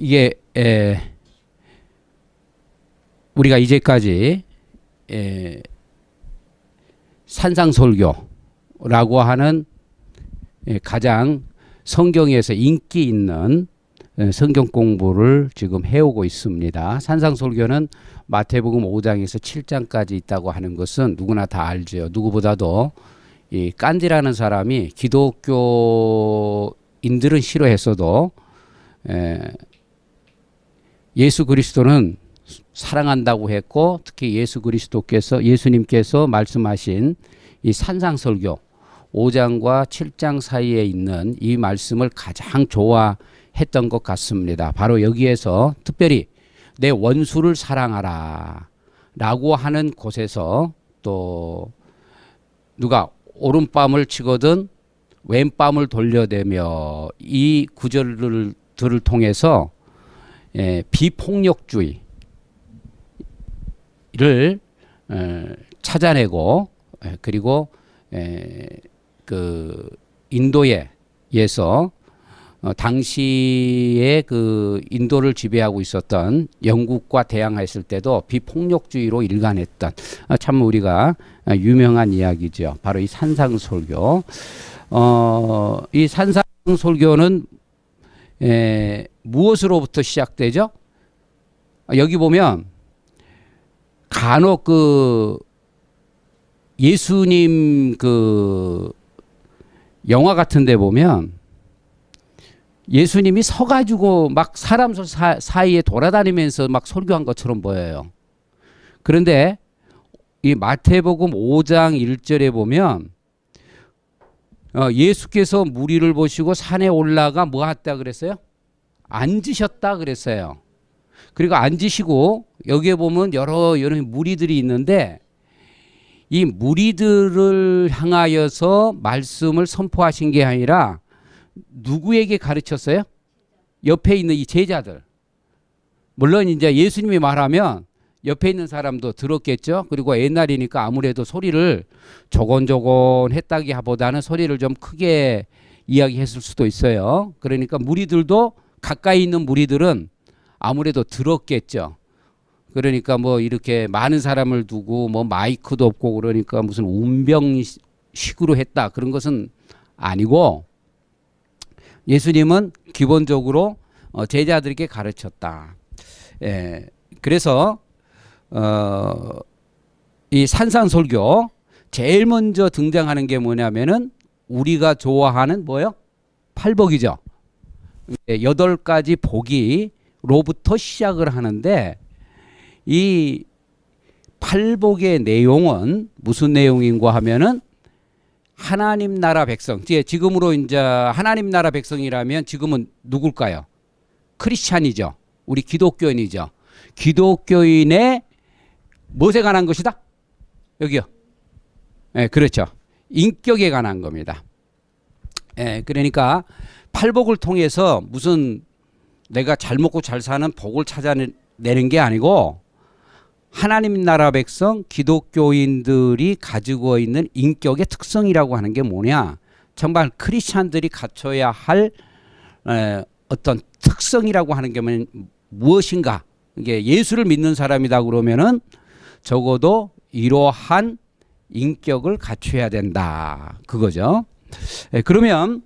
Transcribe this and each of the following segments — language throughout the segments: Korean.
이게 에, 우리가 이제까지 에, 산상설교라고 하는 가장 성경에서 인기 있는 성경 공부를 지금 해오고 있습니다. 산상설교는 마태복음 5장에서 7장까지 있다고 하는 것은 누구나 다 알죠. 누구보다도 이 깐디라는 사람이 기독교인들은 싫어했어도 예수 그리스도는 사랑한다고 했고 특히 예수 그리스도께서 예수님께서 말씀하신 이 산상설교 5장과 7장 사이에 있는 이 말씀을 가장 좋아했던 것 같습니다. 바로 여기에서 특별히 내 원수를 사랑하라 라고 하는 곳에서 또 누가 오른밤을 치거든 왼밤을 돌려대며 이 구절들을 통해서 예, 비폭력주의를 어, 찾아내고 예, 그리고 예, 그 인도에 의해서 어, 당시에 그 인도를 지배하고 있었던 영국과 대항했을 때도 비폭력주의로 일관했던 아, 참 우리가 아, 유명한 이야기죠. 바로 이산상설교 어, 이산상설교는 에, 무엇으로부터 시작되죠? 여기 보면 간혹 그 예수님 그 영화 같은 데 보면 예수님이 서가지고 막 사람 사, 사이에 돌아다니면서 막 설교한 것처럼 보여요. 그런데 이 마태복음 5장 1절에 보면 어, 예수께서 무리를 보시고 산에 올라가 뭐 했다 그랬어요? 앉으셨다 그랬어요. 그리고 앉으시고 여기에 보면 여러 여러 무리들이 있는데 이 무리들을 향하여서 말씀을 선포하신 게 아니라 누구에게 가르쳤어요? 옆에 있는 이 제자들. 물론 이제 예수님이 말하면 옆에 있는 사람도 들었겠죠. 그리고 옛날이니까 아무래도 소리를 조곤조곤 했다기보다는 소리를 좀 크게 이야기했을 수도 있어요. 그러니까 무리들도 가까이 있는 무리들은 아무래도 들었겠죠. 그러니까 뭐 이렇게 많은 사람을 두고 뭐 마이크도 없고 그러니까 무슨 운병식으로 했다 그런 것은 아니고 예수님은 기본적으로 어, 제자들에게 가르쳤다. 예, 그래서 어, 이 산상설교 제일 먼저 등장하는 게 뭐냐면은 우리가 좋아하는 뭐요? 팔복이죠. 예, 여덟 가지 복이로부터 시작을 하는데 이 팔복의 내용은 무슨 내용인가 하면은 하나님 나라 백성. 예, 지금으로 이제 하나님 나라 백성이라면 지금은 누굴까요? 크리스찬이죠. 우리 기독교인이죠. 기독교인의 무엇에 관한 것이다? 여기요. 예, 네, 그렇죠. 인격에 관한 겁니다. 예, 네, 그러니까 팔복을 통해서 무슨 내가 잘 먹고 잘 사는 복을 찾아내는 게 아니고 하나님 나라 백성 기독교인들이 가지고 있는 인격의 특성이라고 하는 게 뭐냐? 정말 크리스천들이 갖춰야 할 에, 어떤 특성이라고 하는 게 무엇인가? 이게 예수를 믿는 사람이다 그러면은 적어도 이러한 인격을 갖춰야 된다. 그거죠. 에, 그러면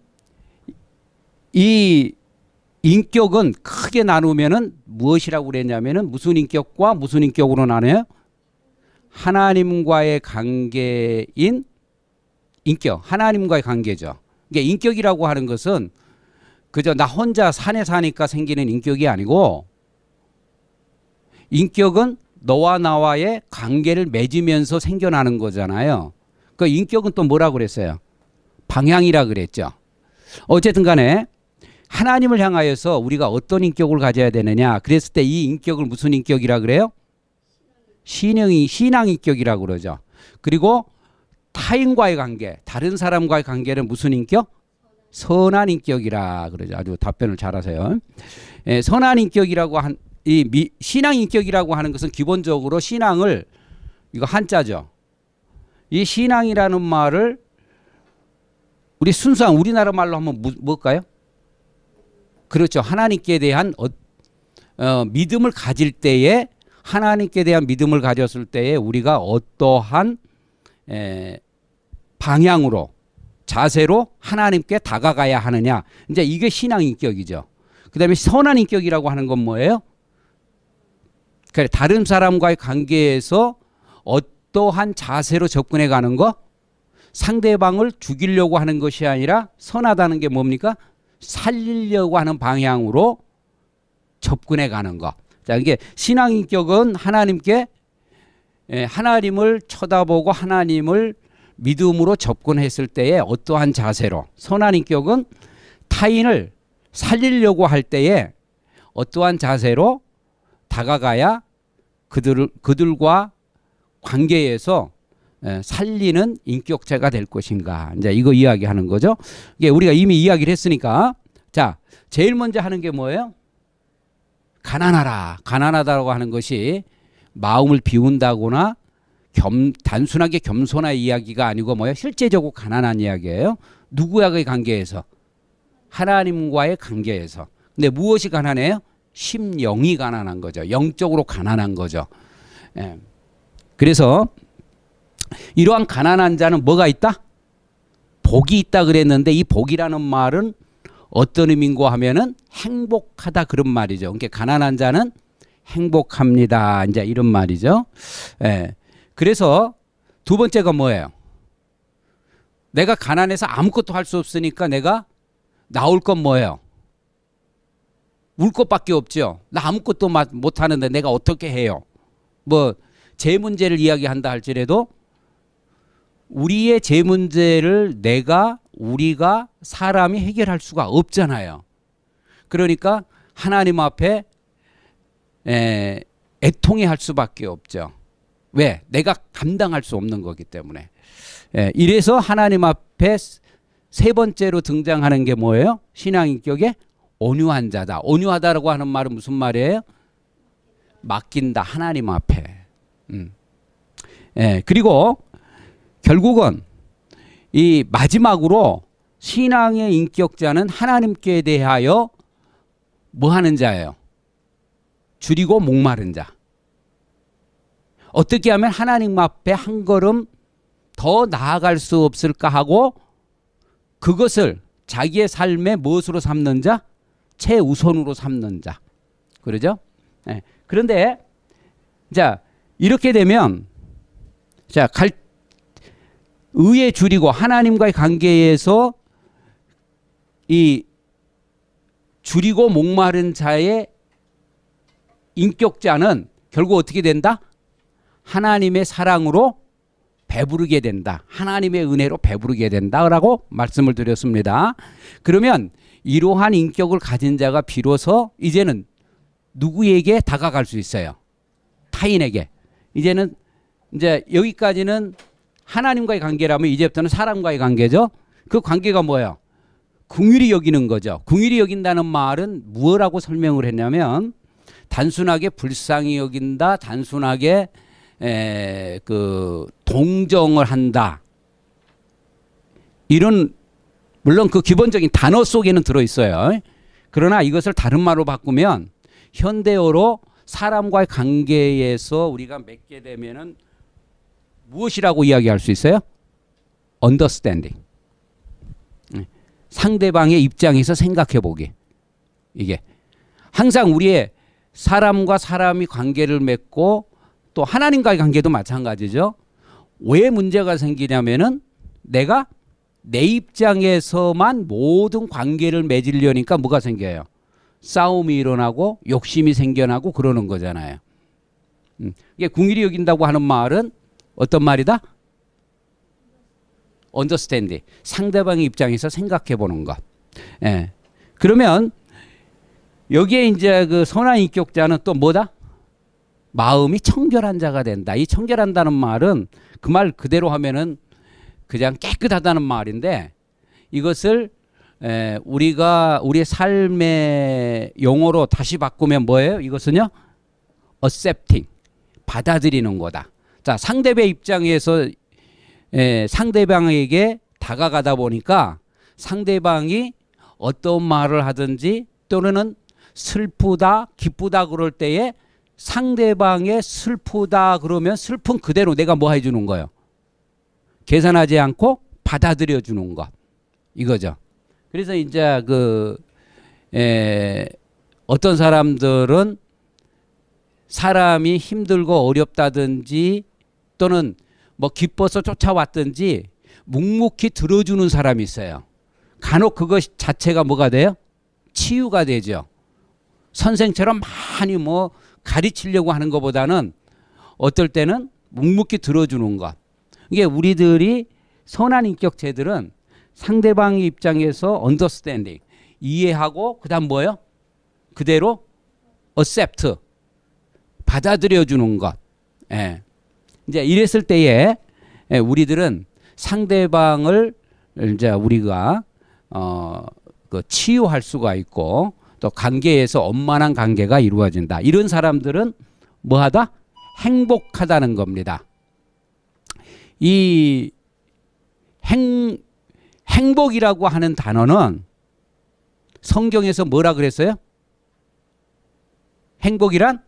이 인격은 크게 나누면은 무엇이라고 그랬냐면은 무슨 인격과 무슨 인격으로 나눠요? 하나님과의 관계인 인격, 하나님과의 관계죠. 그러니까 인격이라고 하는 것은 그저 나 혼자 산에 사니까 생기는 인격이 아니고 인격은 너와 나와의 관계를 맺으면서 생겨나는 거잖아요. 그 인격은 또 뭐라 그랬어요? 방향이라 그랬죠. 어쨌든 간에 하나님을 향하여서 우리가 어떤 인격을 가져야 되느냐. 그랬을 때 이 인격을 무슨 인격이라 그래요? 신형이 신앙 인격이라고 그러죠. 그리고 타인과의 관계, 다른 사람과의 관계는 무슨 인격? 선한 인격이라 그러죠. 아주 답변을 잘하세요. 예, 선한 인격이라고 한 이 신앙 인격이라고 하는 것은 기본적으로 신앙을 이거 한자죠. 이 신앙이라는 말을 우리 순수한 우리나라 말로 한번 뭘까요? 그렇죠. 하나님께 대한 어, 어, 믿음을 가질 때에 하나님께 대한 믿음을 가졌을 때에 우리가 어떠한 에, 방향으로 자세로 하나님께 다가가야 하느냐. 이제 이게 신앙 인격이죠. 그다음에 선한 인격이라고 하는 건 뭐예요? 그러 다른 사람과의 관계에서 어떠한 자세로 접근해 가는 거 상대방을 죽이려고 하는 것이 아니라 선하다는 게 뭡니까? 살리려고 하는 방향으로 접근해 가는 것. 자, 이게 신앙인격은 하나님께 예, 하나님을 쳐다보고 하나님을 믿음으로 접근했을 때에 어떠한 자세로 선한 인격은 타인을 살리려고 할 때에 어떠한 자세로 다가가야 그들, 그들과 관계에서 예, 살리는 인격체가 될 것인가. 이제 이거 이야기하는 거죠. 이게 우리가 이미 이야기를 했으니까 자 제일 먼저 하는 게 뭐예요? 가난하라. 가난하다라고 하는 것이 마음을 비운다거나 겸, 단순하게 겸손한 이야기가 아니고 뭐예요? 실제적으로 가난한 이야기예요. 누구와의 관계에서? 하나님과의 관계에서. 근데 무엇이 가난해요? 심령이 가난한 거죠. 영적으로 가난한 거죠. 예. 그래서 이러한 가난한 자는 뭐가 있다? 복이 있다 그랬는데 이 복이라는 말은 어떤 의미인고 하면은 행복하다 그런 말이죠. 그러니까 가난한 자는 행복합니다. 이제 이런 말이죠. 예. 그래서 두 번째가 뭐예요? 내가 가난해서 아무것도 할 수 없으니까 내가 나올 건 뭐예요? 울 것밖에 없죠. 나 아무것도 못 하는데 내가 어떻게 해요? 뭐 제 문제를 이야기한다 할지라도 우리의 제 문제를 내가 우리가 사람이 해결할 수가 없잖아요. 그러니까 하나님 앞에 에, 애통해할 수밖에 없죠. 왜? 내가 감당할 수 없는 거기 때문에. 에, 이래서 하나님 앞에 세 번째로 등장하는 게 뭐예요? 신앙 인격의 온유한 자다. 온유하다라고 하는 말은 무슨 말이에요? 맡긴다 하나님 앞에. 음. 예, 그리고 결국은 이 마지막으로 신앙의 인격자는 하나님께 대하여 뭐 하는 자예요? 줄이고 목마른 자. 어떻게 하면 하나님 앞에 한 걸음 더 나아갈 수 없을까 하고 그것을 자기의 삶의 무엇으로 삼는 자? 최우선으로 삼는 자. 그러죠? 네. 그런데 자, 이렇게 되면 자, 갈 의에 줄이고 하나님과의 관계에서 이 줄이고 목마른 자의 인격자는 결국 어떻게 된다? 하나님의 사랑으로 배부르게 된다. 하나님의 은혜로 배부르게 된다라고 말씀을 드렸습니다. 그러면 이러한 인격을 가진 자가 비로소 이제는 누구에게 다가갈 수 있어요? 타인에게. 이제는 이제 여기까지는 하나님과의 관계라면 이제부터는 사람과의 관계죠. 그 관계가 뭐예요? 궁일이 여기는 거죠. 궁일이 여긴다는 말은 무엇라고 설명을 했냐면 단순하게 불쌍히 여긴다, 단순하게 에, 그 동정을 한다. 이런 물론 그 기본적인 단어 속에는 들어 있어요. 그러나 이것을 다른 말로 바꾸면 현대어로 사람과의 관계에서 우리가 맺게 되면은 무엇이라고 이야기할 수 있어요? understanding. 예. 상대방의 입장에서 생각해 보기. 이게 항상 우리의 사람과 사람이 관계를 맺고 또 하나님과의 관계도 마찬가지죠. 왜 문제가 생기냐면은 내가 내 입장에서만 모든 관계를 맺으려니까 뭐가 생겨요? 싸움이 일어나고 욕심이 생겨나고 그러는 거잖아요. 음. 이게 궁일이 여긴다고 하는 말은 어떤 말이다? 언더스탠디. 상대방의 입장에서 생각해 보는 것. 예. 그러면 여기에 이제 그 선한 인격자는 또 뭐다? 마음이 청결한 자가 된다. 이 청결한다는 말은 그 말 그대로 하면은 그냥 깨끗하다는 말인데 이것을 에, 예, 우리가 우리 삶의 용어로 다시 바꾸면 뭐예요? 이것은요, accepting 받아들이는 거다. 자, 상대배 입장에서 에, 예, 상대방에게 다가가다 보니까 상대방이 어떤 말을 하든지 또는 슬프다, 기쁘다 그럴 때에 상대방의 슬프다 그러면 슬픈 그대로 내가 뭐 해주는 거예요? 계산하지 않고 받아들여 주는 것. 이거죠. 그래서 이제 그, 에, 예, 어떤 사람들은 사람이 힘들고 어렵다든지 또는 뭐 기뻐서 쫓아왔든지 묵묵히 들어주는 사람이 있어요. 간혹 그것 자체가 뭐가 돼요? 치유가 되죠. 선생처럼 많이 뭐 가르치려고 하는 것보다는 어떨 때는 묵묵히 들어주는 것. 이게 우리들이 선한 인격체들은 상대방 입장에서 언더스탠딩 이해하고 그다음 뭐요? 그대로 a c c 받아들여 주는 것. 예. 이제 이랬을 때에 예, 우리들은 상대방을 이제 우리가 어그 치유할 수가 있고 또 관계에서 엄만한 관계가 이루어진다. 이런 사람들은 뭐하다 행복하다는 겁니다. 이 행, 행복이라고 하는 단어는 성경에서 뭐라 그랬어요? 행복이란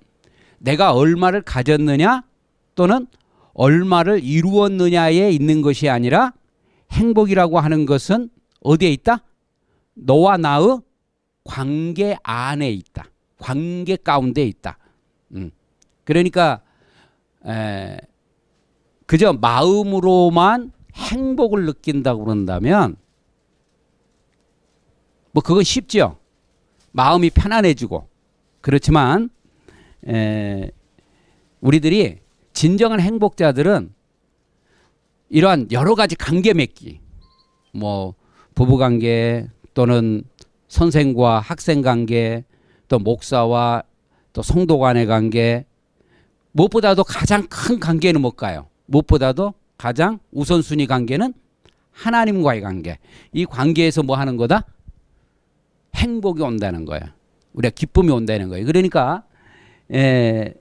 내가 얼마를 가졌느냐 또는 얼마를 이루었느냐에 있는 것이 아니라 행복이라고 하는 것은 어디에 있다? 너와 나의 관계 안에 있다. 관계 가운데 있다. 음. 그러니까 에, 그저 마음으로만 행복을 느낀다고 그런다면 뭐 그건 쉽죠. 마음이 편안해지고 그렇지만 에, 우리들이 진정한 행복자들은 이러한 여러 가지 관계 맺기, 뭐 부부 관계 또는 선생과 학생 관계, 또 목사와 또 성도 간의 관계, 무엇보다도 가장 큰 관계는 뭘까요? 무엇보다도 가장 우선순위 관계는 하나님과의 관계. 이 관계에서 뭐 하는 거다? 행복이 온다는 거야. 우리가 기쁨이 온다는 거예요. 그러니까 에, 예,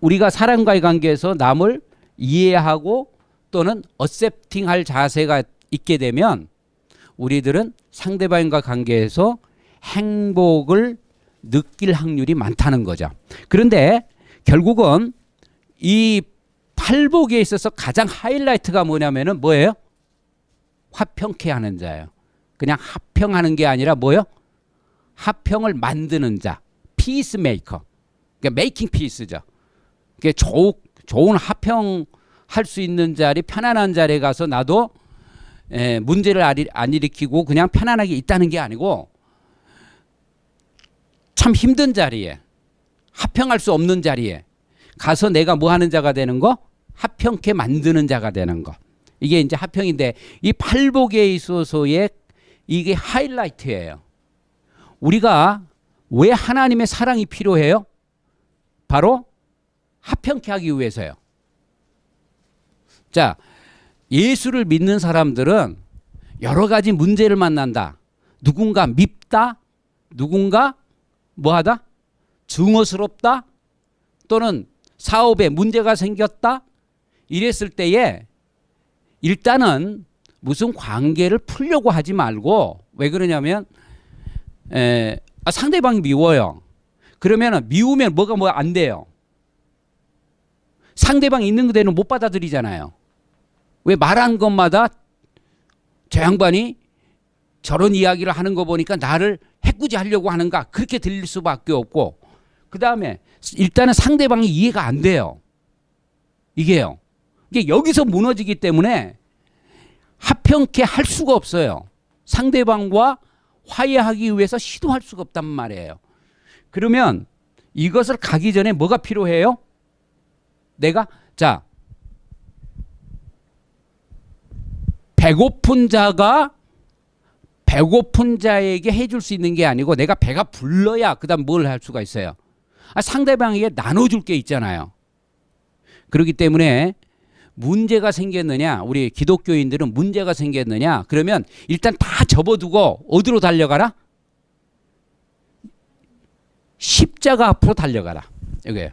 우리가 사람과의 관계에서 남을 이해하고 또는 어셉팅할 자세가 있게 되면 우리들은 상대방과 관계에서 행복을 느낄 확률이 많다는 거죠. 그런데 결국은 이 팔복에 있어서 가장 하이라이트가 뭐냐면은 뭐예요? 화평케 하는 자예요. 그냥 합평하는 게 아니라 뭐요? 예 합평을 만드는 자. 피스메이커. 그러니까 메이킹 피스죠. 이게 좋, 좋은 합평 할 수 있는 자리, 편안한 자리에 가서 나도 에, 예, 문제를 안 일으키고 그냥 편안하게 있다는 게 아니고 참 힘든 자리에 합평할 수 없는 자리에 가서 내가 뭐 하는 자가 되는 거? 합평케 만드는 자가 되는 거. 이게 이제 합평인데 이 팔복에 있어서의 이게 하이라이트예요. 우리가 왜 하나님의 사랑이 필요해요? 바로 합평케 하기 위해서요. 자, 예수를 믿는 사람들은 여러 가지 문제를 만난다. 누군가 밉다. 누군가 뭐하다? 증오스럽다. 또는 사업에 문제가 생겼다. 이랬을 때에 일단은 무슨 관계를 풀려고 하지 말고 왜 그러냐면 에, 아, 상대방이 미워요. 그러면 미우면 뭐가 뭐 안 돼요. 상대방 있는 그대로 못 받아들이잖아요. 왜 말한 것마다 저 양반이 저런 이야기를 하는 거 보니까 나를 해꾸지 하려고 하는가 그렇게 들릴 수밖에 없고 그 다음에 일단은 상대방이 이해가 안 돼요. 이게요. 이게 여기서 무너지기 때문에 합평케 할 수가 없어요. 상대방과 화해하기 위해서 시도할 수가 없단 말이에요. 그러면 이것을 가기 전에 뭐가 필요해요? 내가 자 배고픈 자가 배고픈 자에게 해줄 수 있는 게 아니고 내가 배가 불러야 그다음 뭘 할 수가 있어요. 아, 상대방에게 나눠줄 게 있잖아요. 그렇기 때문에 문제가 생겼느냐 우리 기독교인들은 문제가 생겼느냐 그러면 일단 다 접어두고 어디로 달려가라? 십자가 앞으로 달려가라. 여기에요.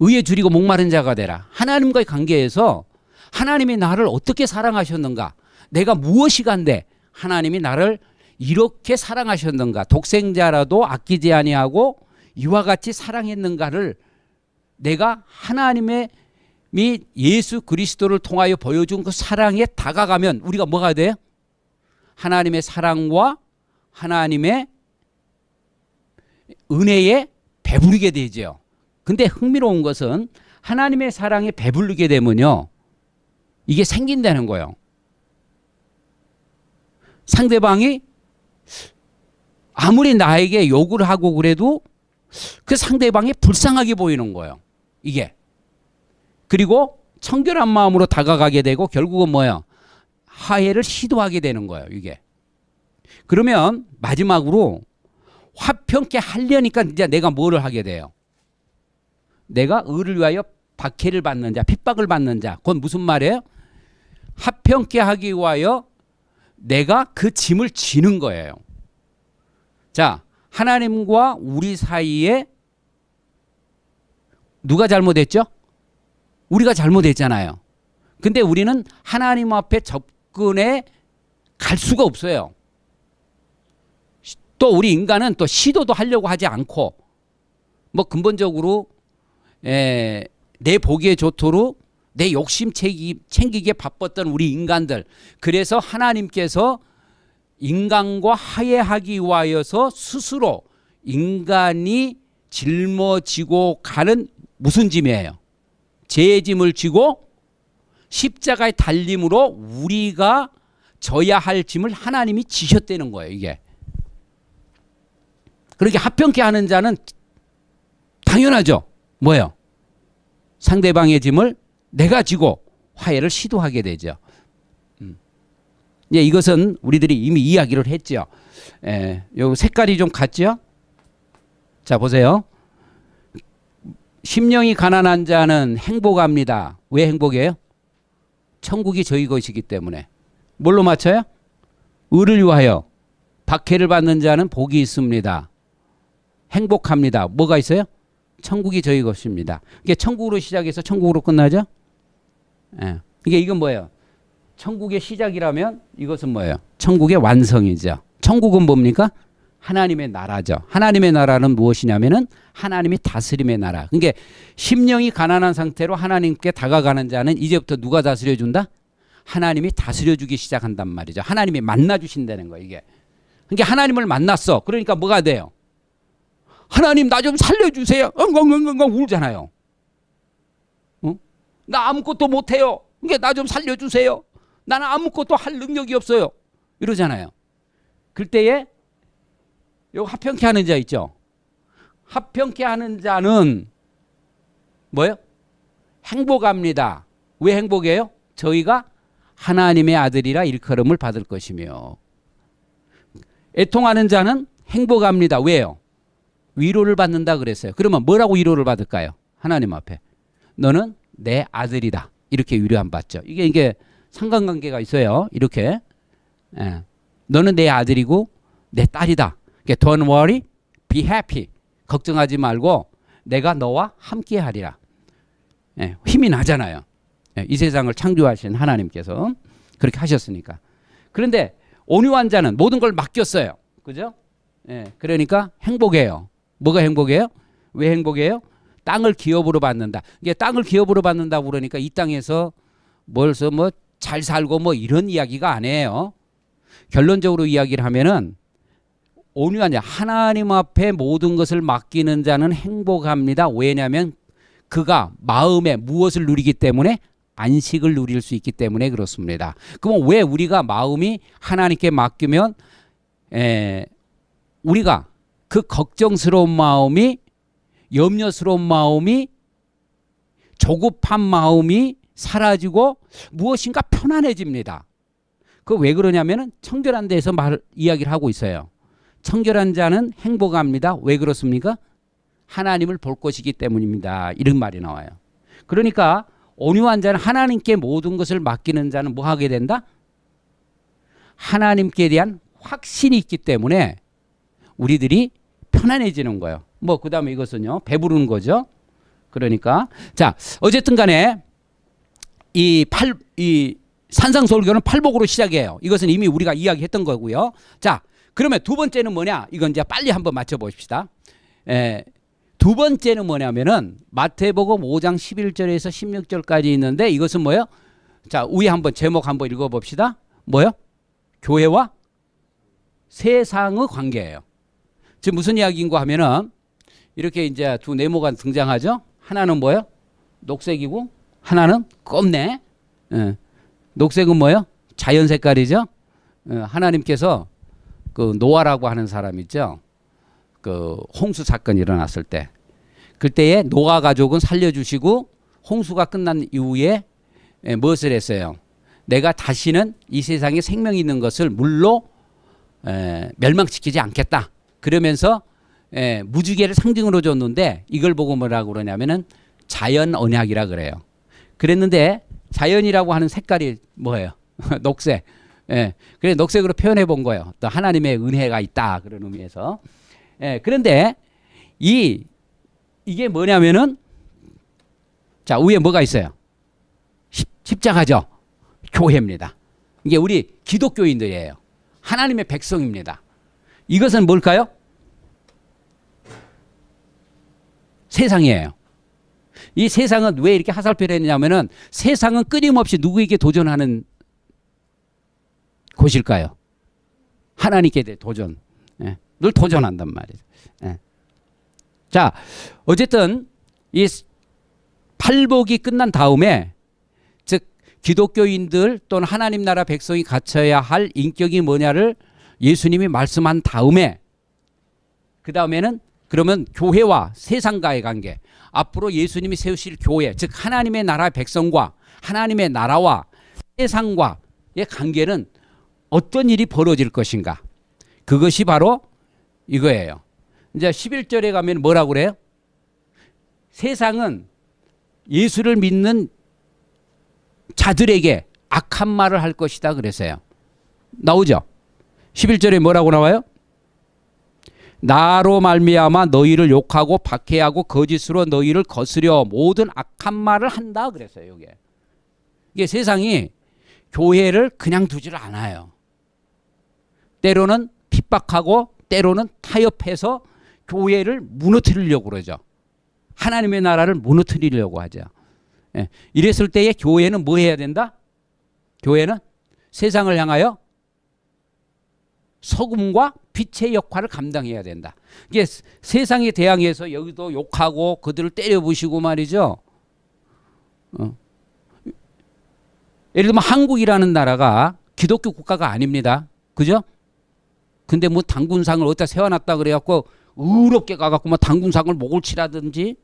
의에 줄이고 목마른 자가 되라. 하나님과의 관계에서 하나님이 나를 어떻게 사랑하셨는가? 내가 무엇이 간데 하나님이 나를 이렇게 사랑하셨는가? 독생자라도 아끼지 아니하고 이와 같이 사랑했는가를 내가 하나님의 및 예수 그리스도를 통하여 보여준 그 사랑에 다가가면 우리가 뭐가 돼 하나님의 사랑과 하나님의 은혜에 배부르게 되지 근데 흥미로운 것은 하나님의 사랑에 배불르게 되면요. 이게 생긴다는 거예요. 상대방이 아무리 나에게 욕을 하고 그래도 그 상대방이 불쌍하게 보이는 거예요. 이게. 그리고 청결한 마음으로 다가가게 되고 결국은 뭐예요? 하해를 시도하게 되는 거예요. 이게. 그러면 마지막으로 화평케 하려니까 이제 내가 뭐를 하게 돼요? 내가 의를 위하여 박해를 받는 자, 핍박을 받는 자. 그건 무슨 말이에요? 합평케 하기 위하여 내가 그 짐을 지는 거예요. 자, 하나님과 우리 사이에 누가 잘못했죠? 우리가 잘못했잖아요. 근데 우리는 하나님 앞에 접근에 갈 수가 없어요. 또 우리 인간은 또 시도도 하려고 하지 않고 뭐 근본적으로 에, 예, 내 보기에 좋도록 내 욕심 챙기기에 바빴던 우리 인간들. 그래서 하나님께서 인간과 화해하기 위하여서 스스로 인간이 짊어지고 가는 무슨 짐이에요? 죄의 짐을 지고 십자가의 달림으로 우리가 져야 할 짐을 하나님이 지셨다는 거예요, 이게. 그렇게 합병케 하는 자는 당연하죠. 뭐예요? 상대방의 짐을 내가 지고 화해를 시도하게 되죠. 음. 예, 이것은 우리들이 이미 이야기를 했죠. 예, 요 색깔이 좀 같죠? 자, 보세요. 심령이 가난한 자는 행복합니다. 왜 행복해요? 천국이 저희 것이기 때문에. 뭘로 맞춰요? 을을 위하여 박해를 받는 자는 복이 있습니다. 행복합니다. 뭐가 있어요? 천국이 저희 것입니다. 이게 천국으로 시작해서 천국으로 끝나죠? 예. 이게 이건 뭐예요? 천국의 시작이라면 이것은 뭐예요? 천국의 완성이죠. 천국은 뭡니까? 하나님의 나라죠. 하나님의 나라는 무엇이냐면은 하나님이 다스림의 나라. 그러 그러니까 심령이 가난한 상태로 하나님께 다가가는 자는 이제부터 누가 다스려 준다? 하나님이 다스려 주기 시작한단 말이죠. 하나님이 만나 주신다는 거 이게. 그러니까 하나님을 만났어. 그러니까 뭐가 돼요? 하나님 나 좀 살려주세요. 엉엉엉엉 울잖아요. 어? 나 아무것도 못해요. 그러니까 나 좀 살려주세요. 나는 아무것도 할 능력이 없어요. 이러잖아요. 그 때에 요 합평케 하는 자 있죠. 합평케 하는 자는 뭐요? 행복합니다. 왜 행복해요? 저희가 하나님의 아들이라 일컬음을 받을 것이며 애통하는 자는 행복합니다. 왜요? 위로를 받는다 그랬어요. 그러면 뭐라고 위로를 받을까요? 하나님 앞에. 너는 내 아들이다. 이렇게 위로 안 받죠. 이게 이게 상관관계가 있어요. 이렇게. 예. 너는 내 아들이고 내 딸이다. 그러니까 don't worry, be happy. 걱정하지 말고 내가 너와 함께 하리라. 예. 힘이 나잖아요. 예. 이 세상을 창조하신 하나님께서 그렇게 하셨으니까. 그런데 온유환자는 모든 걸 맡겼어요. 그죠? 예. 그러니까 행복해요. 뭐가 행복이에요? 왜 행복이에요? 땅을 기업으로 받는다. 이게 땅을 기업으로 받는다 그러니까 이 땅에서 뭘서 뭐잘 살고 뭐 이런 이야기가 아니에요. 결론적으로 이야기를 하면은 온유한 자 하나님 앞에 모든 것을 맡기는 자는 행복합니다. 왜냐하면 그가 마음에 무엇을 누리기 때문에 안식을 누릴 수 있기 때문에 그렇습니다. 그럼 왜 우리가 마음이 하나님께 맡기면 에, 우리가 그 걱정스러운 마음이 염려스러운 마음이 조급한 마음이 사라지고 무엇인가 편안해집니다. 그 왜그러냐면 청결한 데에서 말 이야기를 하고 있어요. 청결한 자는 행복합니다. 왜 그렇습니까? 하나님을 볼 것이기 때문입니다. 이런 말이 나와요. 그러니까 온유한 자는 하나님께 모든 것을 맡기는 자는 뭐 하게 된다? 하나님께 대한 확신이 있기 때문에 우리들이 편안해지는 거예요. 뭐그 다음에 이것은요. 배부른 거죠. 그러니까 자 어쨌든 간에 이 팔 이 산상설교는 팔복으로 시작해요. 이것은 이미 우리가 이야기했던 거고요. 자 그러면 두 번째는 뭐냐? 이건 이제 빨리 한번 맞춰보시다 에, 예, 두 번째는 뭐냐면은 마태복음 5장 11절에서 16절까지 있는데 이것은 뭐예요? 자 위에 한번 제목 한번 읽어봅시다. 뭐요? 교회와 세상의 관계예요. 지금 무슨 이야기인가 하면은 이렇게 이제 두 네모가 등장하죠. 하나는 뭐요? 녹색이고 하나는 검네. 예. 녹색은 뭐요? 자연 색깔이죠. 예. 하나님께서 그 노아라고 하는 사람 있죠. 그 홍수 사건이 일어났을 때 그때에 노아 가족은 살려주시고 홍수가 끝난 이후에 예, 무엇을 했어요? 내가 다시는 이 세상에 생명이 있는 것을 물로 에, 예, 멸망시키지 않겠다. 그러면서 예, 무지개를 상징으로 줬는데 이걸 보고 뭐라고 그러냐면은 자연 언약이라 그래요. 그랬는데 자연이라고 하는 색깔이 뭐예요? 녹색. 예. 그래 녹색으로 표현해 본 거예요. 또 하나님의 은혜가 있다 그런 의미에서. 예. 그런데 이 이게 뭐냐면은 자 위에 뭐가 있어요? 십, 자가죠 교회입니다. 이게 우리 기독교인들이에요. 하나님의 백성입니다. 이것은 뭘까요? 세상이에요. 이 세상은 왜 이렇게 하살표했냐면은 세상은 끊임없이 누구에게 도전하는 곳일까요? 하나님께 대 도전. 예. 늘 도전한단 말이죠. 예. 자, 어쨌든 이 팔복이 끝난 다음에 즉 기독교인들 또는 하나님 나라 백성이 갖춰야 할 인격이 뭐냐를 예수님이 말씀한 다음에 그 다음에는 그러면 교회와 세상과의 관계 앞으로 예수님이 세우실 교회 즉 하나님의 나라 백성과 하나님의 나라와 세상과의 관계는 어떤 일이 벌어질 것인가 그것이 바로 이거예요 이제 11절에 가면 뭐라고 그래요? 세상은 예수를 믿는 자들에게 악한 말을 할 것이다 그랬어요 나오죠 11절에 뭐라고 나와요? 나로 말미암아 너희를 욕하고 박해하고 거짓으로 너희를 거스려 모든 악한 말을 한다 그랬어요. 이게. 이게 세상이 교회를 그냥 두질 않아요. 때로는 핍박하고 때로는 타협해서 교회를 무너뜨리려고 그러죠. 하나님의 나라를 무너뜨리려고 하죠. 예. 이랬을 때에 교회는 뭐 해야 된다? 교회는 세상을 향하여 소금과 빛의 역할을 감당해야 된다. 이게 세상에 대항해서 여기도 욕하고 그들을 때려부시고 말이죠. 어. 예를 들면 한국이라는 나라가 기독교 국가가 아닙니다. 그죠? 근데 뭐 당군상을 어디다 세워놨다 그래갖고 의롭게 가갖고 막 뭐 당군상을 목을 치라든지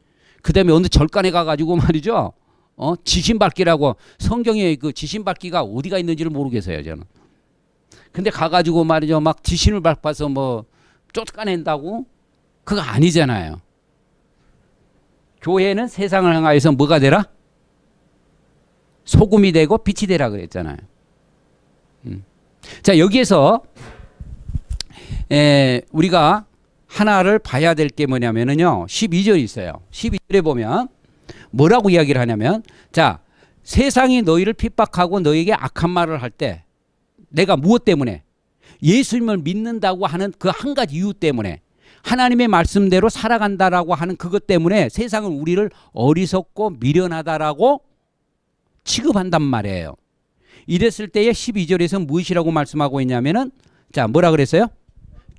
그 다음에 어느 절간에 가가지고 말이죠. 어? 지신밟기라고 성경에 그 지신밟기가 어디가 있는지를 모르겠어요 저는. 근데 가가지고 말이죠. 막 지신을 밟아서 뭐 쫓아낸다고? 그거 아니잖아요. 교회는 세상을 향하여서 뭐가 되라? 소금이 되고 빛이 되라 그랬잖아요. 음. 자, 여기에서 에, 우리가 하나를 봐야 될 게 뭐냐면은요. 12절이 있어요. 12절에 보면 뭐라고 이야기를 하냐면 자, 세상이 너희를 핍박하고 너에게 희 악한 말을 할때 내가 무엇 때문에 예수님을 믿는다고 하는 그 한 가지 이유 때문에 하나님의 말씀대로 살아간다라고 하는 그것 때문에 세상은 우리를 어리석고 미련하다라고 취급한단 말이에요. 이랬을 때에 12절에서 무엇이라고 말씀하고 있냐면은 자, 뭐라 그랬어요?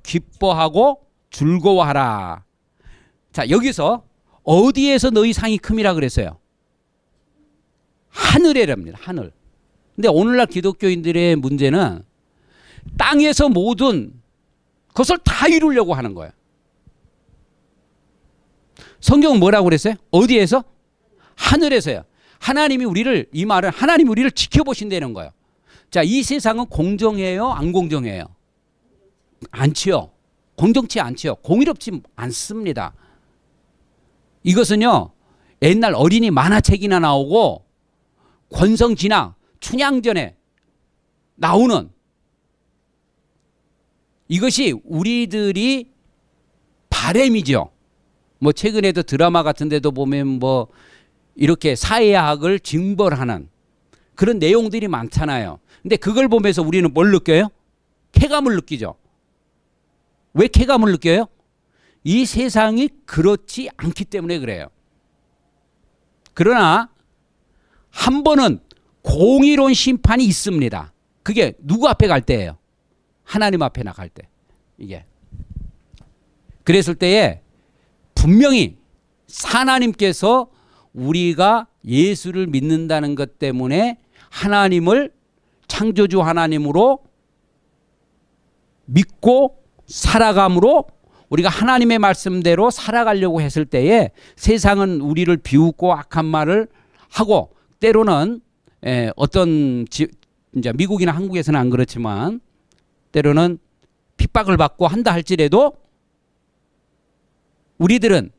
기뻐하고 즐거워하라. 자, 여기서 어디에서 너희 상이 큼이라 그랬어요? 하늘에랍니다. 하늘. 근데 오늘날 기독교인들의 문제는 땅에서 모든 그것을 다 이루려고 하는 거예요. 성경은 뭐라고 그랬어요? 어디에서? 하늘에서요. 하나님이 우리를 이 말은 하나님 이 우리를 지켜보신다는 거예요. 자, 이 세상은 공정해요, 안 공정해요? 안치요. 공정치 않지요. 공의롭지 않습니다. 이것은요. 옛날 어린이 만화책이나 나오고 권성 진학 춘향전에 나오는 이것이 우리들이 바램이죠. 뭐 최근에도 드라마 같은 데도 보면 뭐 이렇게 사회학을 징벌하는 그런 내용들이 많잖아요. 근데 그걸 보면서 우리는 뭘 느껴요? 쾌감을 느끼죠. 왜 쾌감을 느껴요? 이 세상이 그렇지 않기 때문에 그래요. 그러나 한 번은 공의로운 심판이 있습니다. 그게 누구 앞에 갈 때예요? 하나님 앞에 나갈 때. 이게. 그랬을 때에 분명히 하나님께서 우리가 예수를 믿는다는 것 때문에 하나님을 창조주 하나님으로 믿고 살아감으로 우리가 하나님의 말씀대로 살아가려고 했을 때에 세상은 우리를 비웃고 악한 말을 하고 때로는 에, 예, 어떤 지, 이제 미국이나 한국에서는 안 그렇지만 때로는 핍박을 받고 한다 할지라도 우리들은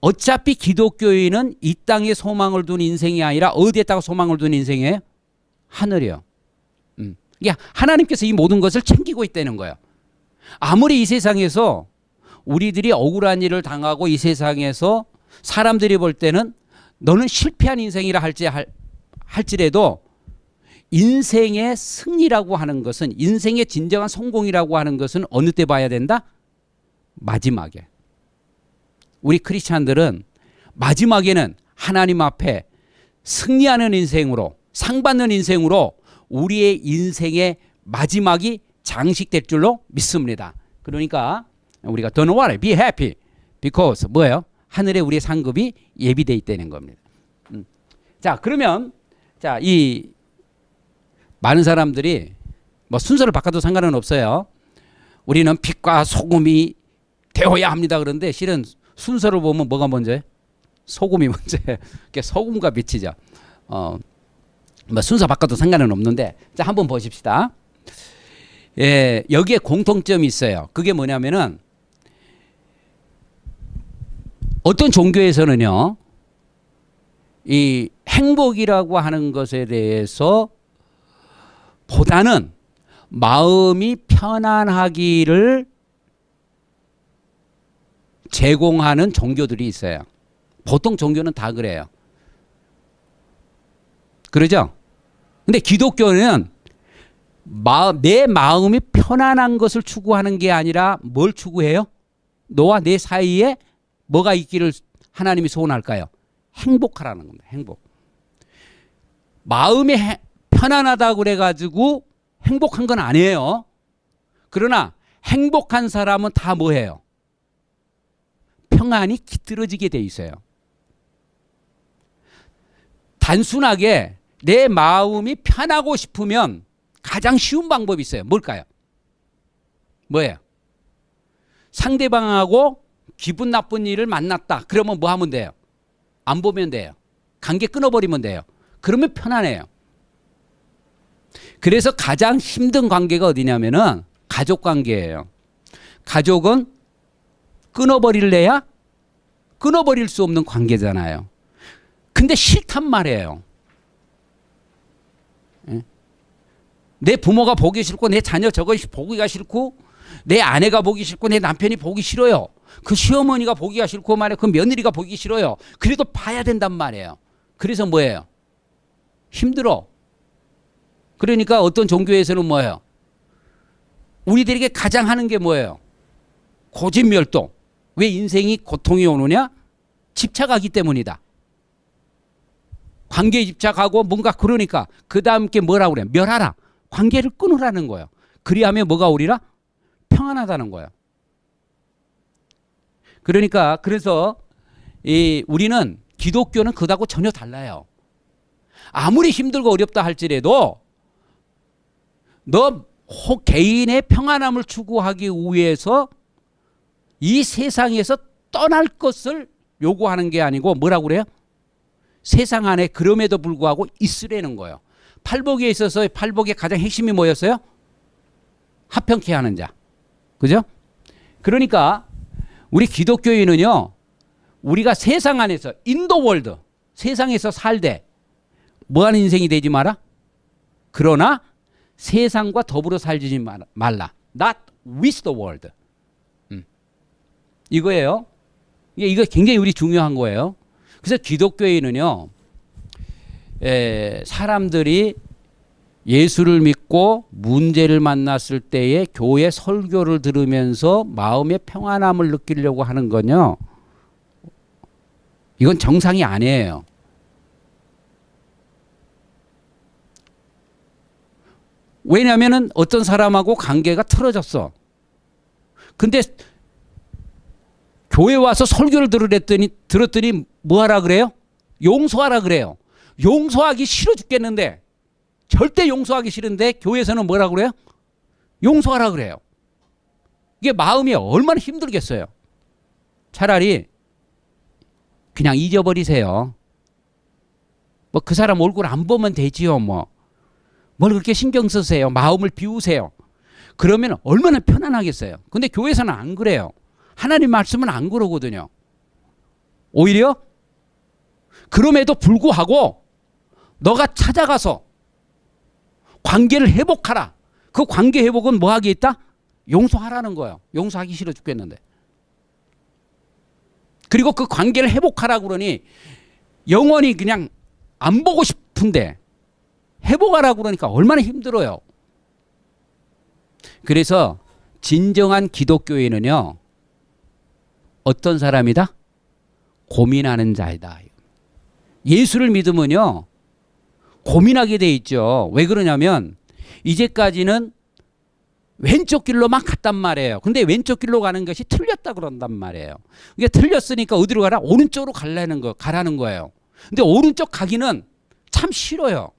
어차피 기독교인은 이 땅에 소망을 둔 인생이 아니라 어디에다가 소망을 둔 인생에 하늘이요. 음. 야 그러니까 하나님께서 이 모든 것을 챙기고 있다는 거예요. 아무리 이 세상에서 우리들이 억울한 일을 당하고 이 세상에서 사람들이 볼 때는 너는 실패한 인생이라 할지 할, 할지라도 인생의 승리라고 하는 것은 인생의 진정한 성공이라고 하는 것은 어느 때 봐야 된다? 마지막에. 우리 크리스천들은 마지막에는 하나님 앞에 승리하는 인생으로 상 받는 인생으로 우리의 인생의 마지막이 장식될 줄로 믿습니다. 그러니까 우리가 don't worry, be happy because 뭐예요? 하늘에 우리의 상급이 예비되어 있다는 겁니다. 음. 자 그러면 자, 이 많은 사람들이 뭐 순서를 바꿔도 상관은 없어요. 우리는 빛과 소금이 되어야 합니다. 그런데 실은 순서를 보면 뭐가 먼저예요? 소금이 먼저예요. 소금과 빛이죠. 어, 뭐 순서 바꿔도 상관은 없는데 자 한번 보십시다. 예, 여기에 공통점이 있어요. 그게 뭐냐면은 어떤 종교에서는요, 이 행복이라고 하는 것에 대해서 보다는 마음이 편안하기를 제공하는 종교들이 있어요. 보통 종교는 다 그래요. 그러죠? 근데 기독교는 마음, 내 마음이 편안한 것을 추구하는 게 아니라 뭘 추구해요? 너와 내 사이에 뭐가 있기를 하나님이 소원할까요? 행복하라는 겁니다. 행복. 마음이 해, 편안하다 고 그래가지고 행복한 건 아니에요. 그러나 행복한 사람은 다 뭐해요? 평안이 깃들어지게 돼 있어요. 단순하게 내 마음이 편하고 싶으면 가장 쉬운 방법이 있어요. 뭘까요? 뭐예요? 상대방하고 기분 나쁜 일을 만났다. 그러면 뭐 하면 돼요? 안 보면 돼요. 관계 끊어버리면 돼요. 그러면 편안해요. 그래서 가장 힘든 관계가 어디냐면은 가족 관계예요. 가족은 끊어버릴래야 끊어버릴 수 없는 관계잖아요. 근데 싫단 말이에요. 예? 내 부모가 보기 싫고 내 자녀 저거 보기가 싫고 내 아내가 보기 싫고 내 남편이 보기 싫어요. 그 시어머니가 보기가 싫고 말이에요. 그 며느리가 보기 싫어요. 그래도 봐야 된단 말이에요. 그래서 뭐예요? 힘들어. 그러니까 어떤 종교에서는 뭐예요? 우리들에게 가장 하는 게 뭐예요? 고집멸동. 왜 인생이 고통이 오느냐? 집착하기 때문이다. 관계에 집착하고 뭔가 그러니까 그 다음 게 뭐라고 그래? 멸하라. 관계를 끊으라는 거예요. 그리하면 뭐가 오리라? 평안하다는 거예요. 그러니까 그래서 이 우리는 기독교는 그다고 전혀 달라요. 아무리 힘들고 어렵다 할지라도 너 개인의 평안함을 추구하기 위해서 이 세상에서 떠날 것을 요구하는 게 아니고 뭐라고 그래요? 세상 안에 그럼에도 불구하고 있으려는 거예요. 팔복에 있어서 팔복의 가장 핵심이 뭐였어요? 합평케 하는 자. 그죠? 그러니까 우리 기독교인은요. 우리가 세상 안에서 인도월드 세상에서 살되 뭐하는 인생이 되지 마라. 그러나 세상과 더불어 살지 말라. Not with the world. 음. 이거예요. 이거 굉장히 우리 중요한 거예요. 그래서 기독교인은요, 에, 사람들이 예수를 믿고 문제를 만났을 때에 교회 설교를 들으면서 마음의 평안함을 느끼려고 하는 건요, 이건 정상이 아니에요. 왜냐면은 어떤 사람하고 관계가 틀어졌어. 근데 교회 와서 설교를 들으랬더니 들었더니 뭐 하라 그래요? 용서하라 그래요. 용서하기 싫어 죽겠는데 절대 용서하기 싫은데 교회에서는 뭐라 그래요? 용서하라 그래요. 이게 마음이 얼마나 힘들겠어요. 차라리 그냥 잊어버리세요. 뭐 그 사람 얼굴 안 보면 되지요, 뭐. 뭘 그렇게 신경 쓰세요. 마음을 비우세요. 그러면 얼마나 편안하겠어요. 근데 교회에서는 안 그래요. 하나님 말씀은 안 그러거든요. 오히려 그럼에도 불구하고 너가 찾아가서 관계를 회복하라. 그 관계 회복은 뭐 하기 있다? 용서하라는 거예요. 용서하기 싫어 죽겠는데. 그리고 그 관계를 회복하라 그러니 영원히 그냥 안 보고 싶은데 회복하라고 그러니까 얼마나 힘들어요. 그래서 진정한 기독교인은요. 어떤 사람이다? 고민하는 자이다. 예수를 믿으면요. 고민하게 돼 있죠. 왜 그러냐면 이제까지는 왼쪽 길로 막 갔단 말이에요. 근데 왼쪽 길로 가는 것이 틀렸다 그런단 말이에요. 이게 틀렸으니까 어디로 가라? 오른쪽으로 가라는 거, 가라는 거예요. 근데 오른쪽 가기는 참 싫어요.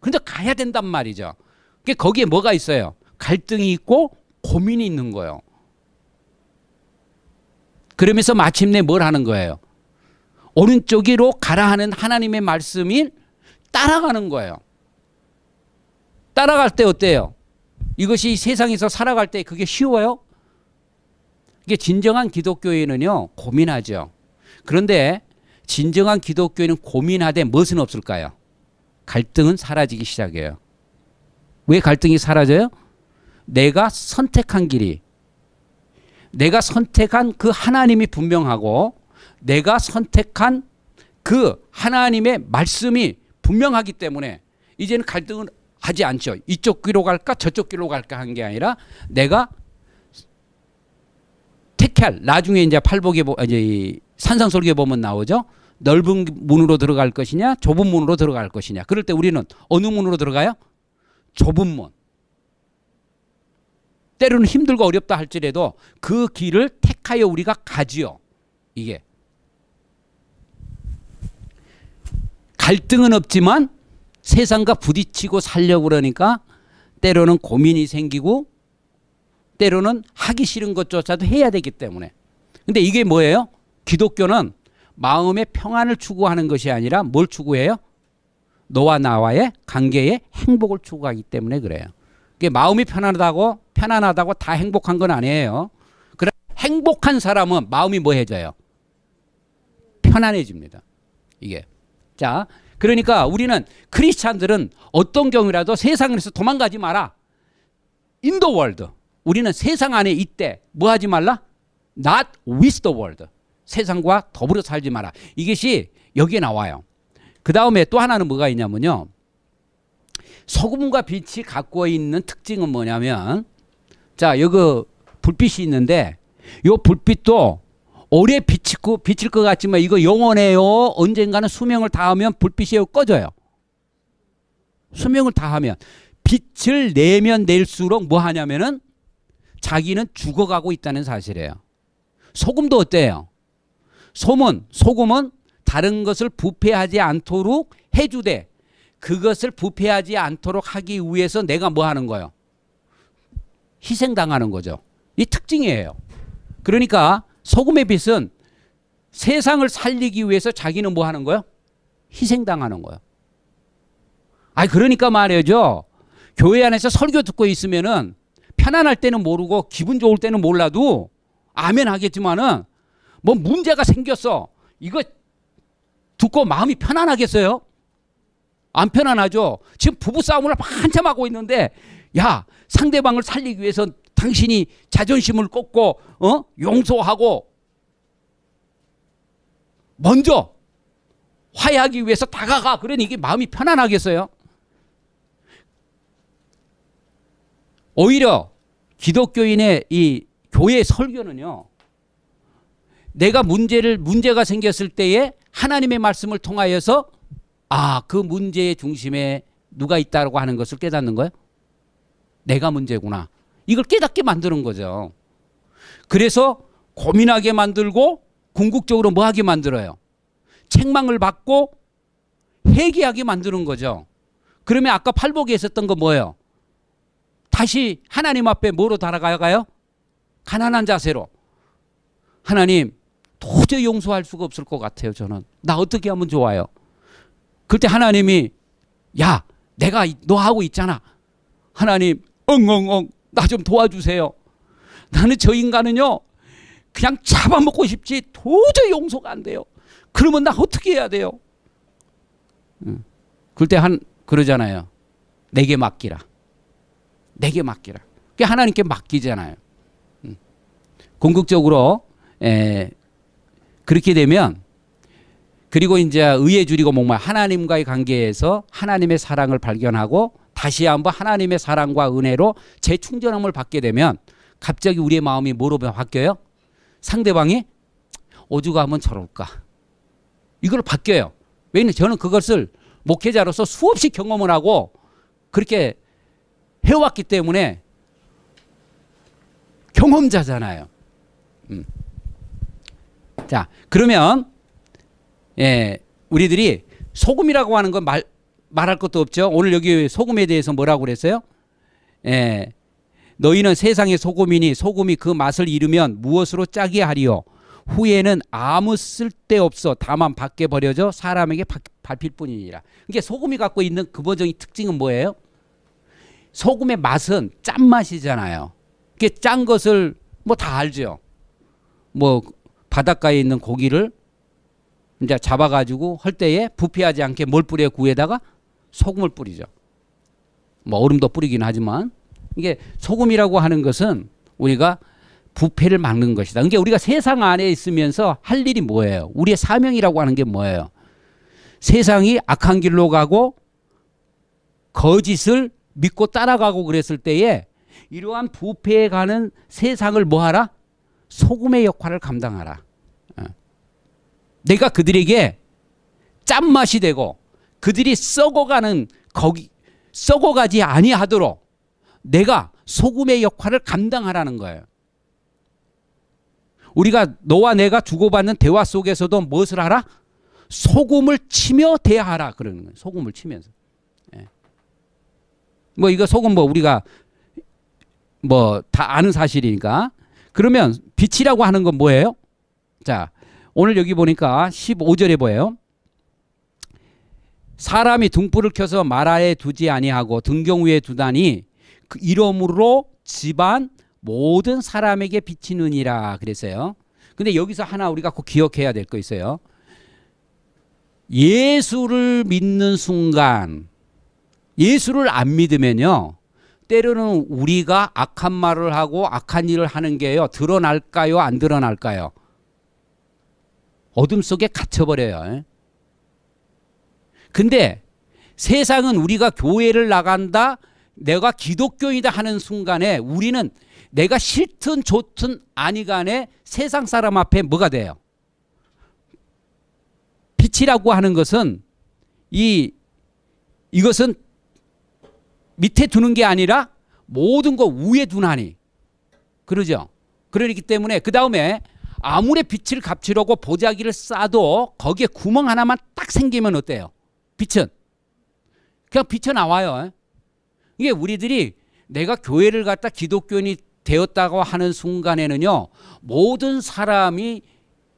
그런데 가야 된단 말이죠. 그게 거기에 뭐가 있어요? 갈등이 있고 고민이 있는 거예요. 그러면서 마침내 뭘 하는 거예요? 오른쪽으로 가라 하는 하나님의 말씀이 따라가는 거예요. 따라갈 때 어때요? 이것이 세상에서 살아갈 때 그게 쉬워요? 이게 진정한 기독교인은요, 고민하죠. 그런데 진정한 기독교인은 고민하되 무엇은 없을까요? 갈등은 사라지기 시작해요. 왜 갈등이 사라져요? 내가 선택한 길이 내가 선택한 그 하나님이 분명하고 내가 선택한 그 하나님의 말씀이 분명하기 때문에 이제는 갈등은 하지 않죠. 이쪽 길로 갈까 저쪽 길로 갈까 한 게 아니라 내가 택할 나중에 이제 팔복에 아, 이제 산상설계에 보면 나오죠. 넓은 문으로 들어갈 것이냐 좁은 문으로 들어갈 것이냐 그럴 때 우리는 어느 문으로 들어가요? 좁은 문. 때로는 힘들고 어렵다 할지라도 그 길을 택하여 우리가 가지요. 이게 갈등은 없지만 세상과 부딪히고 살려고 그러니까 때로는 고민이 생기고 때로는 하기 싫은 것조차도 해야 되기 때문에 근데 이게 뭐예요? 기독교는 마음의 평안을 추구하는 것이 아니라 뭘 추구해요? 너와 나와의 관계의 행복을 추구하기 때문에 그래요. 그게 마음이 편안하다고 편안하다고 다 행복한 건 아니에요. 그래 행복한 사람은 마음이 뭐 해져요? 편안해집니다. 이게 자 그러니까 우리는 크리스찬들은 어떤 경우라도 세상에서 도망가지 마라. 인더 월드 우리는 세상 안에 있대 뭐 하지 말라? Not with the world. 세상과 더불어 살지 마라. 이것이 여기에 나와요. 그 다음에 또 하나는 뭐가 있냐면요. 소금과 빛이 갖고 있는 특징은 뭐냐면 자 여기 불빛이 있는데 이 불빛도 오래 비치고 비칠 것 같지만 이거 영원해요. 언젠가는 수명을 다하면 불빛이 꺼져요. 수명을 다하면 빛을 내면 낼수록 뭐 하냐면은 자기는 죽어가고 있다는 사실이에요. 소금도 어때요? 소문, 소금은 다른 것을 부패하지 않도록 해주되 그것을 부패하지 않도록 하기 위해서 내가 뭐 하는 거예요? 희생당하는 거죠. 이 특징이에요. 그러니까 소금의 빛은 세상을 살리기 위해서 자기는 뭐 하는 거예요? 희생당하는 거예요. 아 그러니까 말이죠. 교회 안에서 설교 듣고 있으면은 편안할 때는 모르고 기분 좋을 때는 몰라도 아멘 하겠지만은 뭐 문제가 생겼어. 이거 듣고 마음이 편안하겠어요? 안 편안하죠. 지금 부부 싸움을 한참 하고 있는데 야 상대방을 살리기 위해서 당신이 자존심을 꺾고 어 용서하고 먼저 화해하기 위해서 다가가 그러니 이게 마음이 편안하겠어요. 오히려 기독교인의 이 교회 설교는요 내가 문제를 문제가 생겼을 때에 하나님의 말씀을 통하여서 아 그 문제의 중심에 누가 있다라고 하는 것을 깨닫는 거예요. 내가 문제구나. 이걸 깨닫게 만드는 거죠. 그래서 고민하게 만들고 궁극적으로 뭐하게 만들어요. 책망을 받고 회개하게 만드는 거죠. 그러면 아까 팔복에 있었던 거 뭐예요? 다시 하나님 앞에 뭐로 달아가요? 가난한 자세로. 하나님, 도저히 용서할 수가 없을 것 같아요, 저는. 나 어떻게 하면 좋아요? 그때 하나님이 야, 내가 너하고 있잖아. 하나님, 엉엉엉, 나 좀 도와주세요. 나는 저 인간은요, 그냥 잡아먹고 싶지 도저히 용서가 안 돼요. 그러면 나 어떻게 해야 돼요? 그때 한, 그러잖아요. 내게 맡기라. 내게 맡기라. 그게 하나님께 맡기잖아요. 궁극적으로, 에, 예, 그렇게 되면 그리고 이제 의에 줄이고 목말 하나님과의 관계에서 하나님의 사랑을 발견하고 다시 한번 하나님의 사랑과 은혜로 재충전함을 받게 되면 갑자기 우리의 마음이 뭐로 바뀌어요? 상대방이 오죽하면 저럴까? 이걸 바뀌어요. 왜냐면 저는 그것을 목회자로서 수없이 경험을 하고 그렇게 해왔기 때문에 경험자잖아요. 음. 자, 그러면 예, 우리들이 소금이라고 하는 건 말, 말할 것도 없죠. 오늘 여기 소금에 대해서 뭐라고 그랬어요? 예. 너희는 세상의 소금이니 소금이 그 맛을 잃으면 무엇으로 짜게 하리요? 후에는 아무 쓸데없어 다만 밖에 버려져 사람에게 밟힐 뿐이니라. 이게 그러니까 소금이 갖고 있는 근본적인 그 특징은 뭐예요? 소금의 맛은 짠맛이잖아요. 그게짠 그러니까 것을 뭐 다 알죠. 뭐 바닷가에 있는 고기를 이제 잡아가지고 헐때에부패하지 않게 뭘 뿌려 구에다가 소금을 뿌리죠. 뭐 얼음도 뿌리긴 하지만 이게 소금이라고 하는 것은 우리가 부패를 막는 것이다. 그러니까 우리가 세상 안에 있으면서 할 일이 뭐예요? 우리의 사명이라고 하는 게 뭐예요? 세상이 악한 길로 가고 거짓을 믿고 따라가고 그랬을 때에 이러한 부패에 가는 세상을 뭐하라? 소금의 역할을 감당하라. 어. 내가 그들에게 짠맛이 되고 그들이 썩어가는 거기 썩어가지 아니하도록 내가 소금의 역할을 감당하라는 거예요. 우리가 너와 내가 주고받는 대화 속에서도 무엇을 하라? 소금을 치며 대하라 그러는 거예요. 소금을 치면서. 예. 뭐 이거 소금 뭐 우리가 뭐 다 아는 사실이니까 그러면 빛이라고 하는 건 뭐예요? 자, 오늘 여기 보니까 15절에 보여요. 사람이 등불을 켜서 마라에 두지 아니하고 등경 위에 두다니 그 이름으로 집안 모든 사람에게 비치느니라 그랬어요. 근데 여기서 하나 우리가 꼭 기억해야 될 거 있어요. 예수를 믿는 순간 예수를 안 믿으면요. 때로는 우리가 악한 말을 하고 악한 일을 하는 게요. 드러날까요? 안 드러날까요? 어둠 속에 갇혀버려요. 근데 세상은 우리가 교회를 나간다, 내가 기독교이다 하는 순간에 우리는 내가 싫든 좋든 아니 간에 세상 사람 앞에 뭐가 돼요? 빛이라고 하는 것은 이 이것은 밑에 두는 게 아니라 모든 거 위에 두나니. 그러죠? 그러기 때문에 그 다음에 아무리 빛을 갚치려고 보자기를 쏴도 거기에 구멍 하나만 딱 생기면 어때요? 빛은. 그냥 빛이 나와요. 이게 우리들이 내가 교회를 갔다 기독교인이 되었다고 하는 순간에는요. 모든 사람이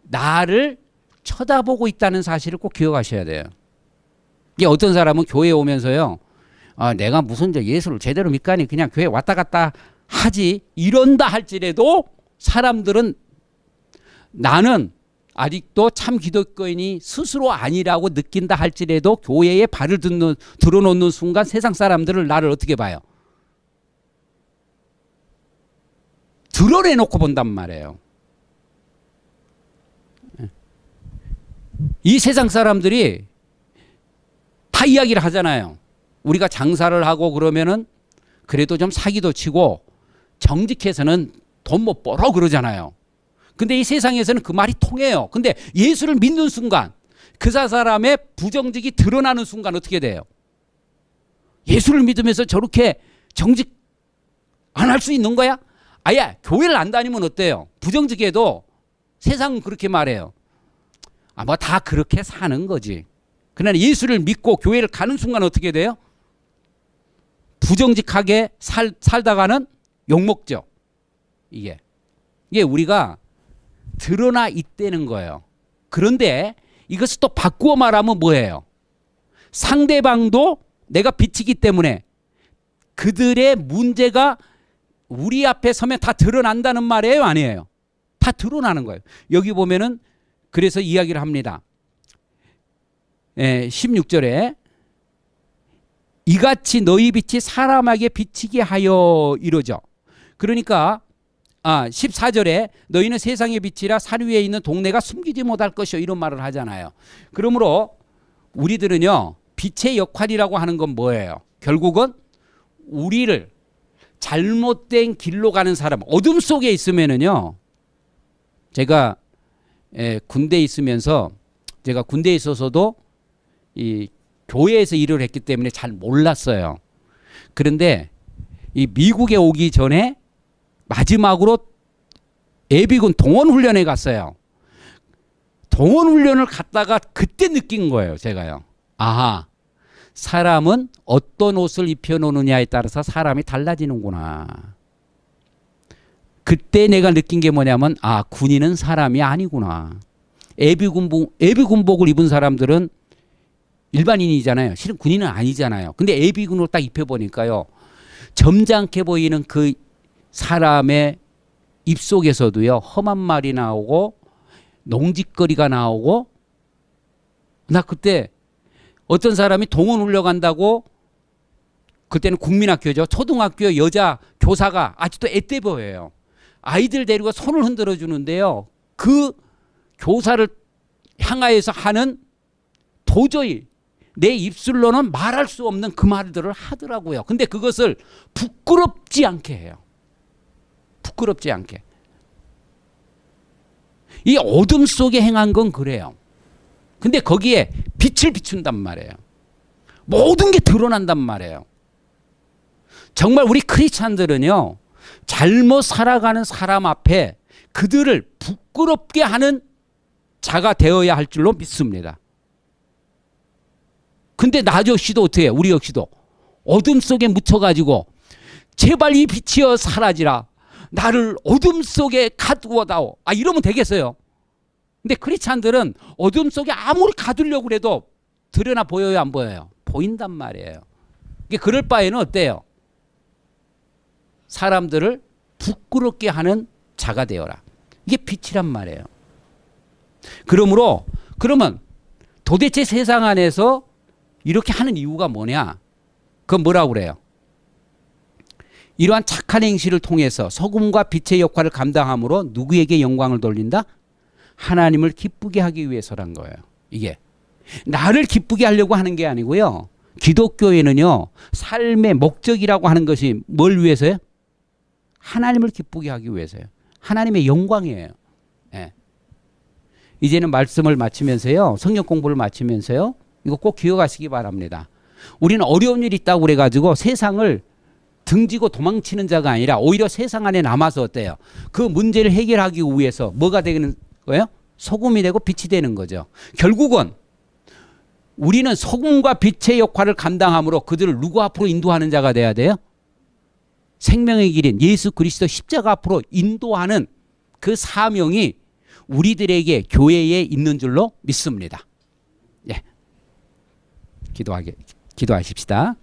나를 쳐다보고 있다는 사실을 꼭 기억하셔야 돼요. 이게 어떤 사람은 교회에 오면서요. 아, 내가 무슨 저 예수를 제대로 믿가니 그냥 교회 왔다 갔다 하지 이런다 할지라도 사람들은 나는 아직도 참 기독교인이 스스로 아니라고 느낀다 할지라도 교회에 발을 듣는, 들어놓는 순간 세상 사람들을 나를 어떻게 봐요? 드러내놓고 본단 말이에요. 예. 이 세상 사람들이 다 이야기를 하잖아요. 우리가 장사를 하고 그러면은 그래도 좀 사기도 치고 정직해서는 돈 못 벌어 그러잖아요. 근데 이 세상에서는 그 말이 통해요. 근데 예수를 믿는 순간 그 사람의 부정직이 드러나는 순간 어떻게 돼요? 예수를 믿으면서 저렇게 정직 안 할 수 있는 거야? 아예 교회를 안 다니면 어때요? 부정직해도 세상은 그렇게 말해요. 아마 다 그렇게 사는 거지. 그러나 예수를 믿고 교회를 가는 순간 어떻게 돼요? 부정직하게 살, 살다가는 욕먹죠. 이게. 이게 우리가 드러나 있다는 거예요. 그런데 이것을 또 바꾸어 말하면 뭐예요? 상대방도 내가 비치기 때문에 그들의 문제가 우리 앞에 서면 다 드러난다는 말이에요? 아니에요? 다 드러나는 거예요. 여기 보면은 그래서 이야기를 합니다. 16절에 예, 이같이 너희 빛이 사람에게 비치게 하여 이러죠. 그러니까 아 14절에 너희는 세상의 빛이라 산 위에 있는 동네가 숨기지 못할 것이요 이런 말을 하잖아요. 그러므로 우리들은요 빛의 역할이라고 하는 건 뭐예요? 결국은 우리를 잘못된 길로 가는 사람 어둠 속에 있으면은요 제가 예, 군대에 있으면서 제가 군대에 있어서도 이 교회에서 일을 했기 때문에 잘 몰랐어요. 그런데 이 미국에 오기 전에 마지막으로 예비군 동원훈련에 갔어요. 동원훈련을 갔다가 그때 느낀 거예요. 제가요. 아하 사람은 어떤 옷을 입혀놓느냐에 따라서 사람이 달라지는구나. 그때 내가 느낀 게 뭐냐면 아 군인은 사람이 아니구나. 예비군복, 예비군복을 입은 사람들은 일반인이잖아요. 실은 군인은 아니잖아요. 근데 AB군으로 딱 입혀보니까요. 점잖게 보이는 그 사람의 입속에서도요. 험한 말이 나오고 농짓거리가 나오고 나 그때 어떤 사람이 동원 훈려간다고 그때는 국민학교죠. 초등학교 여자 교사가 아직도 앳돼 보여요. 아이들 데리고 손을 흔들어 주는데요. 그 교사를 향하여서 하는 도저히 내 입술로는 말할 수 없는 그 말들을 하더라고요. 근데 그것을 부끄럽지 않게 해요. 부끄럽지 않게. 이 어둠 속에 행한 건 그래요. 근데 거기에 빛을 비춘단 말이에요. 모든 게 드러난단 말이에요. 정말 우리 크리스찬들은요. 잘못 살아가는 사람 앞에 그들을 부끄럽게 하는 자가 되어야 할 줄로 믿습니다. 근데 나 역시도 어떻게 해? 우리 역시도 어둠 속에 묻혀가지고 제발 이 빛이여 사라지라 나를 어둠 속에 가두어다오 아 이러면 되겠어요 근데 크리스찬들은 어둠 속에 아무리 가두려고 해도 드러나 보여요 안 보여요 보인단 말이에요 이게 그럴 바에는 어때요 사람들을 부끄럽게 하는 자가 되어라 이게 빛이란 말이에요 그러므로 그러면 도대체 세상 안에서 이렇게 하는 이유가 뭐냐? 그건 뭐라고 그래요? 이러한 착한 행실을 통해서 서금과 빛의 역할을 감당함으로 누구에게 영광을 돌린다? 하나님을 기쁘게 하기 위해서란 거예요. 이게 나를 기쁘게 하려고 하는 게 아니고요. 기독교에는요. 삶의 목적이라고 하는 것이 뭘 위해서요? 하나님을 기쁘게 하기 위해서요. 하나님의 영광이에요. 예. 이제는 말씀을 마치면서요. 성령 공부를 마치면서요. 이거 꼭 기억하시기 바랍니다. 우리는 어려운 일이 있다고 그래가지고 세상을 등지고 도망치는 자가 아니라 오히려 세상 안에 남아서 어때요? 그 문제를 해결하기 위해서 뭐가 되는 거예요? 소금이 되고 빛이 되는 거죠. 결국은 우리는 소금과 빛의 역할을 감당함으로 그들을 누구 앞으로 인도하는 자가 돼야 돼요? 생명의 길인 예수 그리스도 십자가 앞으로 인도하는 그 사명이 우리들에게 교회에 있는 줄로 믿습니다. 예. 기도하게 기도하십시다.